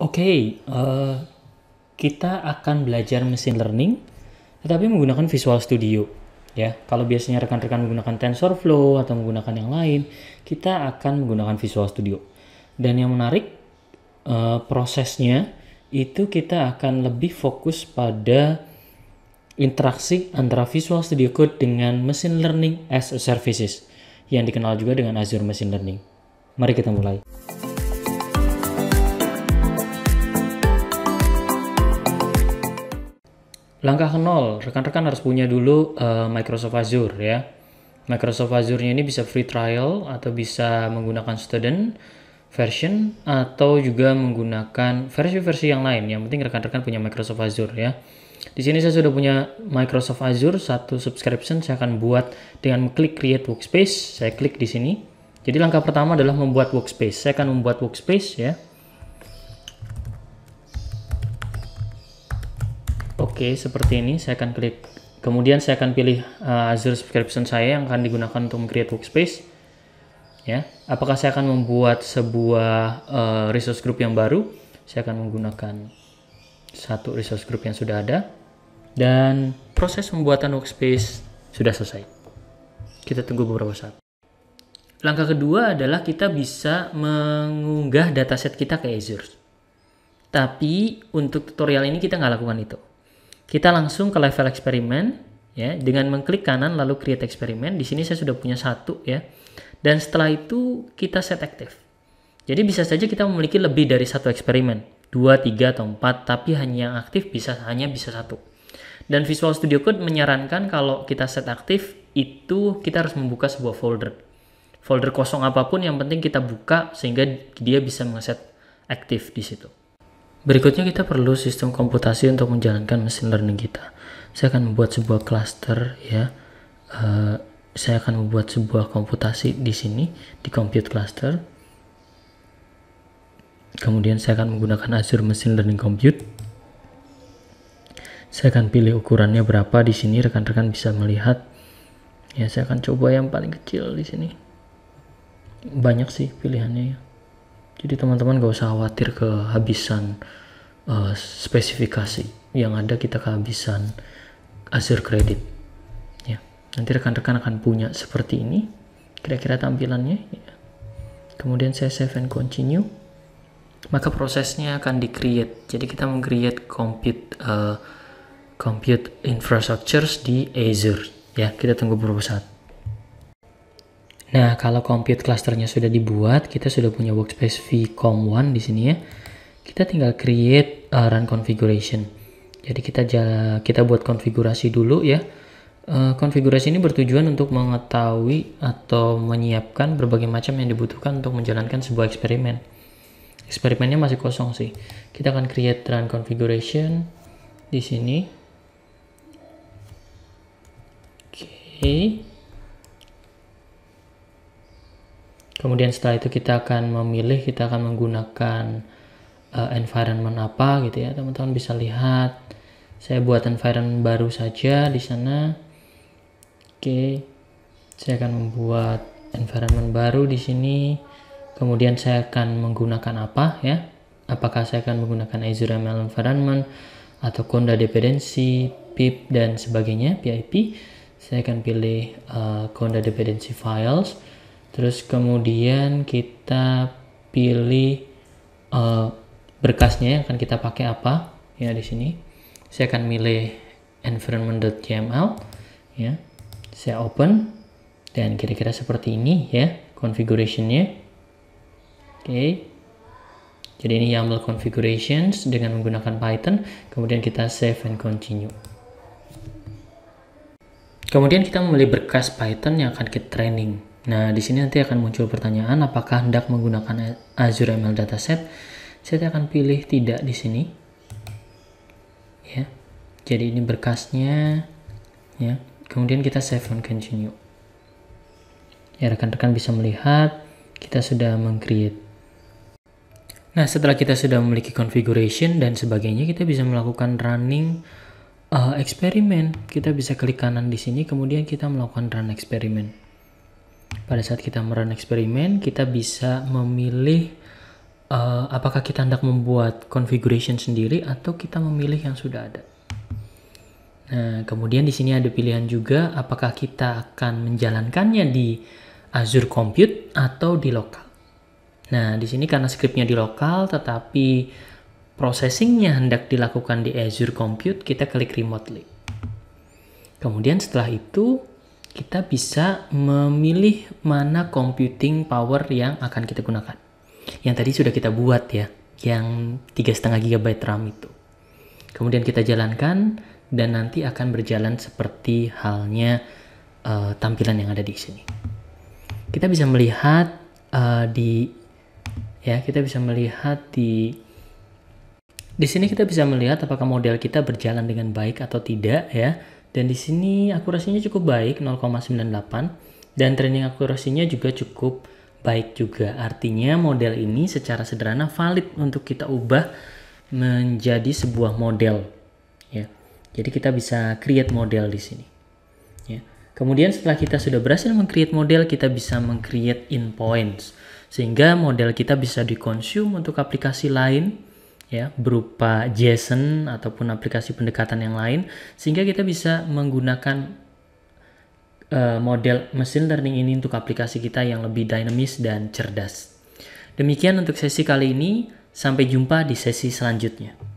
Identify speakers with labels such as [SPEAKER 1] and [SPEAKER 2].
[SPEAKER 1] okay, uh, eh, kita akan belajar mesin learning tetapi menggunakan Visual Studio. Ya, kalau biasanya rekan-rekan menggunakan TensorFlow atau menggunakan yang lain, kita akan menggunakan Visual Studio. Dan yang menarik uh, prosesnya itu kita akan lebih fokus pada interaksi antara Visual Studio Code dengan machine learning as a services yang dikenal juga dengan Azure Machine Learning. Mari kita mulai. Langkah nol, rekan-rekan harus punya dulu uh, Microsoft Azure ya. Microsoft Azure-nya ini bisa free trial atau bisa menggunakan student version atau juga menggunakan versi-versi yang lain. Yang penting rekan-rekan punya Microsoft Azure ya. Di sini saya sudah punya Microsoft Azure satu subscription saya akan buat dengan klik create workspace. Saya klik di sini. Jadi langkah pertama adalah membuat workspace. Saya akan membuat workspace ya. Oke, seperti ini saya akan klik. Kemudian saya akan pilih uh, Azure subscription saya yang akan digunakan untuk create workspace. Ya, apakah saya akan membuat sebuah uh, resource group yang baru? Saya akan menggunakan satu resource group yang sudah ada dan proses pembuatan workspace sudah selesai. Kita tunggu beberapa saat. Langkah kedua adalah kita bisa mengunggah dataset kita ke Azure. Tapi untuk tutorial ini kita nggak lakukan itu. Kita langsung ke level eksperimen ya dengan mengklik kanan lalu create eksperimen. Di sini saya sudah punya satu ya. Dan setelah itu kita set active. Jadi bisa saja kita memiliki lebih dari satu eksperimen, dua, tiga atau empat, tapi hanya yang aktif bisa hanya bisa satu. Dan Visual Studio Code menyarankan kalau kita set aktif itu kita harus membuka sebuah folder. Folder kosong apapun yang penting kita buka sehingga dia bisa mengeset aktif di situ. Berikutnya kita perlu sistem komputasi untuk menjalankan mesin learning kita. Saya akan membuat sebuah cluster ya. Uh, saya akan membuat sebuah komputasi di sini di compute cluster. Kemudian saya akan menggunakan Azure Machine Learning Compute. Saya akan pilih ukurannya berapa di sini rekan-rekan bisa melihat. Ya, saya akan coba yang paling kecil di sini. Banyak sih pilihannya ya. Jadi teman-teman gak usah khawatir kehabisan uh, spesifikasi. Yang ada kita kehabisan Azure Credit. Ya. Nanti rekan-rekan akan punya seperti ini. Kira-kira tampilannya. Ya. Kemudian saya save and continue. Maka prosesnya akan di-create. Jadi kita meng-create compute, uh, compute infrastructures di Azure. Ya, kita tunggu beberapa saat. Nah, kalau compute clusternya sudah dibuat, kita sudah punya workspace vcom1 di sini ya. Kita tinggal create uh, run configuration. Jadi kita jala kita buat konfigurasi dulu ya. Uh, konfigurasi ini bertujuan untuk mengetahui atau menyiapkan berbagai macam yang dibutuhkan untuk menjalankan sebuah eksperimen. Eksperimennya masih kosong sih. Kita akan create run configuration di sini. Oke. Okay. Kemudian setelah itu kita akan memilih, kita akan menggunakan uh, environment apa gitu ya. Teman-teman bisa lihat, saya buat environment baru saja di sana. Oke, okay. saya akan membuat environment baru di sini. Kemudian saya akan menggunakan apa ya? Apakah saya akan menggunakan Azure ML environment atau Conda dependency, pip dan sebagainya, PIP? Saya akan pilih uh, Conda dependency files Terus kemudian kita pilih uh, berkasnya yang akan kita pakai apa ya di sini. Saya akan milih environment.yml ya. Saya open dan kira-kira seperti ini ya configurationnya. Oke. Okay. Jadi ini YAML configurations dengan menggunakan Python, kemudian kita save and continue. Kemudian kita memilih berkas Python yang akan kita training. Nah, di sini nanti akan muncul pertanyaan apakah hendak menggunakan Azure ML Dataset? Saya akan pilih tidak di sini. Ya. Jadi ini berkasnya ya. Kemudian kita save and continue. Ya, rekan-rekan bisa melihat kita sudah mengcreate Nah, setelah kita sudah memiliki configuration dan sebagainya, kita bisa melakukan running uh, eksperimen. Kita bisa klik kanan di sini, kemudian kita melakukan run eksperimen pada saat kita merun eksperimen, kita bisa memilih uh, apakah kita hendak membuat configuration sendiri atau kita memilih yang sudah ada. Nah, kemudian di sini ada pilihan juga apakah kita akan menjalankannya di Azure Compute atau di lokal. Nah, di sini karena scriptnya di lokal tetapi processingnya hendak dilakukan di Azure Compute, kita klik remotely. Kemudian setelah itu, kita bisa memilih mana computing power yang akan kita gunakan. Yang tadi sudah kita buat ya, yang 3,5 GB RAM itu. Kemudian kita jalankan dan nanti akan berjalan seperti halnya uh, tampilan yang ada di sini. Kita bisa melihat uh, di ya, kita bisa melihat di di sini kita bisa melihat apakah model kita berjalan dengan baik atau tidak ya dan di sini akurasinya cukup baik 0,98 dan training akurasinya juga cukup baik juga. Artinya model ini secara sederhana valid untuk kita ubah menjadi sebuah model ya. Jadi kita bisa create model di sini. Ya. Kemudian setelah kita sudah berhasil mengcreate model, kita bisa mengcreate in points sehingga model kita bisa dikonsum untuk aplikasi lain ya berupa JSON ataupun aplikasi pendekatan yang lain sehingga kita bisa menggunakan uh, model machine learning ini untuk aplikasi kita yang lebih dinamis dan cerdas. Demikian untuk sesi kali ini, sampai jumpa di sesi selanjutnya.